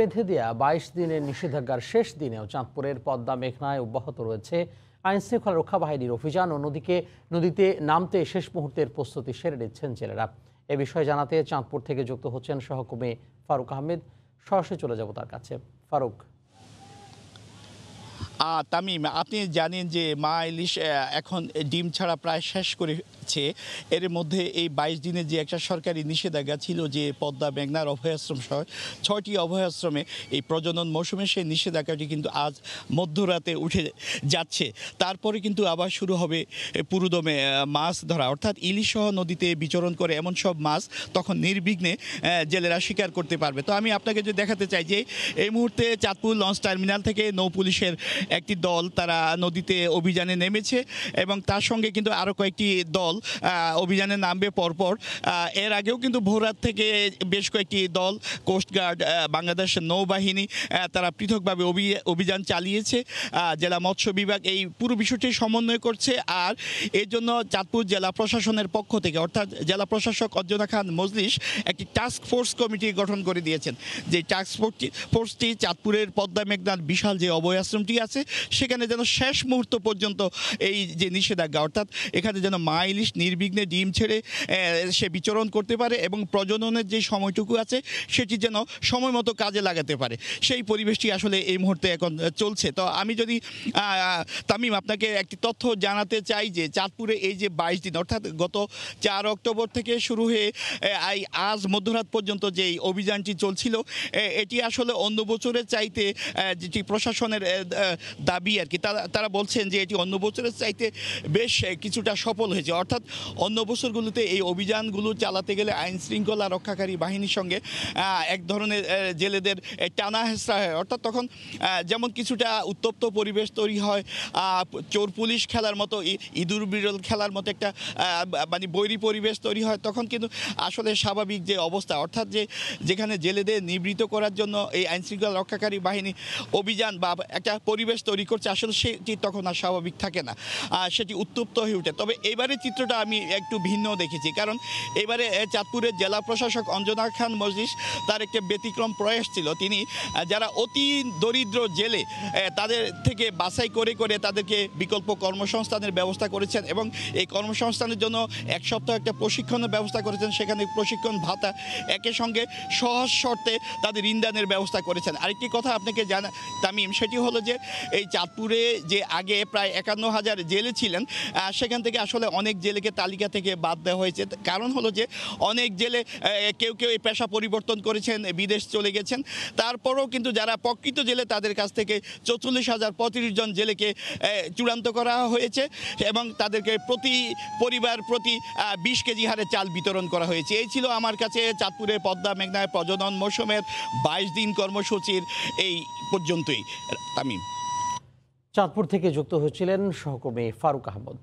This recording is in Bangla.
বেঁধে দেয়া বাইশ দিনের নিষেধাজ্ঞার শেষ দিনেও চাঁদপুরের পদ্মা মেঘনায় অব্যাহত রয়েছে আইন শৃঙ্খলা রক্ষা বাহিনীর অভিযান অন্যদিকে নদীতে নামতে শেষ মুহূর্তের প্রস্তুতি সেরে নিচ্ছেন ছেলেরা এ বিষয়ে জানাতে চাঁদপুর থেকে যুক্ত হচ্ছেন সহকর্মী ফারুক আহমেদ সরাসরি চলে যাব তার কাছে ফারুক তামিম আপনি জানেন যে মা ইলিশ এখন ডিম ছাড়া প্রায় শেষ করেছে এর মধ্যে এই বাইশ দিনে যে একটা সরকারি নিষেধাজ্ঞা ছিল যে পদ্মা মেঘনার অভয়াশ্রম সহ ছয়টি অভয়াশ্রমে এই প্রজনন মৌসুমে সেই নিষেধাজ্ঞাটি কিন্তু আজ মধ্যরাতে উঠে যাচ্ছে তারপরে কিন্তু আবার শুরু হবে পুরুদমে মাছ ধরা অর্থাৎ ইলিশ সহ নদীতে বিচরণ করে এমন সব মাছ তখন নির্বিঘ্নে জেলেরা শিকার করতে পারবে তো আমি আপনাকে যদি দেখাতে চাই যে এই মুহূর্তে চাঁদপুর লঞ্চ টার্মিনাল থেকে নৌ পুলিশের একটি দল তারা নদীতে অভিযানে নেমেছে এবং তার সঙ্গে কিন্তু আরও কয়েকটি দল অভিযানে নামবে পরপর এর আগেও কিন্তু ভোরাত থেকে বেশ কয়েকটি দল কোস্টগার্ড বাংলাদেশ নৌবাহিনী তারা পৃথকভাবে অভিযান চালিয়েছে জেলা মৎস্য বিভাগ এই পুরো বিষয়টি সমন্বয় করছে আর এর জন্য চাঁদপুর জেলা প্রশাসনের পক্ষ থেকে অর্থাৎ জেলা প্রশাসক অর্জনা খান মজলিস একটি টাস্ক ফোর্স কমিটি গঠন করে দিয়েছেন যে টাস্ক ফোর্সটি চাঁদপুরের পদ্মা মেঘনাথ বিশাল যে আশ্রমটি আছে আছে সেখানে যেন শেষ মুহূর্ত পর্যন্ত এই যে নিষেধাজ্ঞা অর্থাৎ এখানে যেন মা ইলিশ নির্বিঘ্নে ডিম ছেড়ে সে বিচরণ করতে পারে এবং প্রজননের যে সময়টুকু আছে সেটি যেন সময় মতো কাজে লাগাতে পারে সেই পরিবেশটি আসলে এই মুহূর্তে এখন চলছে তো আমি যদি তামিম আপনাকে একটি তথ্য জানাতে চাই যে চাঁদপুরে এই যে বাইশ দিন অর্থাৎ গত চার অক্টোবর থেকে শুরু হয়ে এই আজ মধ্যরাত পর্যন্ত যে অভিযানটি চলছিল এটি আসলে অন্য বছরের চাইতে যেটি প্রশাসনের দাবি আর কি তারা বলছেন যে এটি অন্য বছরের চাইতে বেশ কিছুটা সফল হয়েছে অর্থাৎ অন্য বছরগুলোতে এই অভিযানগুলো চালাতে গেলে আইন শৃঙ্খলা রক্ষাকারী বাহিনীর সঙ্গে এক ধরনের জেলেদের টানা হেসরা হয় অর্থাৎ তখন যেমন কিছুটা উত্তপ্ত পরিবেশ তৈরি হয় চোর পুলিশ খেলার মতো ইঁদুর বিরল খেলার মতো একটা মানে বৈরী পরিবেশ তৈরি হয় তখন কিন্তু আসলে স্বাভাবিক যে অবস্থা অর্থাৎ যে যেখানে জেলেদের নিবৃত করার জন্য এই আইনশৃঙ্খলা রক্ষাকারী বাহিনী অভিযান বা একটা পরিবেশ পরিবেশ তৈরি করছে আসলে সেটি তখন আর স্বাভাবিক থাকে না সেটি উত্তপ্ত হয়ে ওঠে তবে এবারে চিত্রটা আমি একটু ভিন্ন দেখেছি কারণ এবারে চাঁদপুরের জেলা প্রশাসক অঞ্জনা খান মজলিস তার একটা ব্যতিক্রম প্রয়াস ছিল তিনি যারা অতি দরিদ্র জেলে তাদের থেকে বাছাই করে করে তাদেরকে বিকল্প কর্মসংস্থানের ব্যবস্থা করেছেন এবং এই কর্মসংস্থানের জন্য এক সপ্তাহ একটা প্রশিক্ষণের ব্যবস্থা করেছেন সেখানে প্রশিক্ষণ ভাতা একই সঙ্গে সহজ শর্তে তাদের ঋণদানের ব্যবস্থা করেছেন আরেকটি কথা আপনাকে জানা তামিম সেটি হলো যে এই চাঁদপুরে যে আগে প্রায় একান্ন হাজার জেলে ছিলেন সেখান থেকে আসলে অনেক জেলেকে তালিকা থেকে বাদ দেওয়া হয়েছে কারণ হলো যে অনেক জেলে কেউ কেউ এই পেশা পরিবর্তন করেছেন বিদেশ চলে গেছেন তারপরেও কিন্তু যারা প্রকৃত জেলে তাদের কাছ থেকে চৌচল্লিশ হাজার পঁয়ত্রিশ জন জেলেকে চূড়ান্ত করা হয়েছে এবং তাদেরকে প্রতি পরিবার প্রতি বিশ কেজি হারে চাল বিতরণ করা হয়েছে এই ছিল আমার কাছে চাঁদপুরে পদ্মা মেঘনায় প্রজনন মৌসুমের বাইশ দিন কর্মসূচির এই পর্যন্তই তামিম চাঁদপুর থেকে যুক্ত হয়েছিলেন সহকর্মী ফারুক আহমদ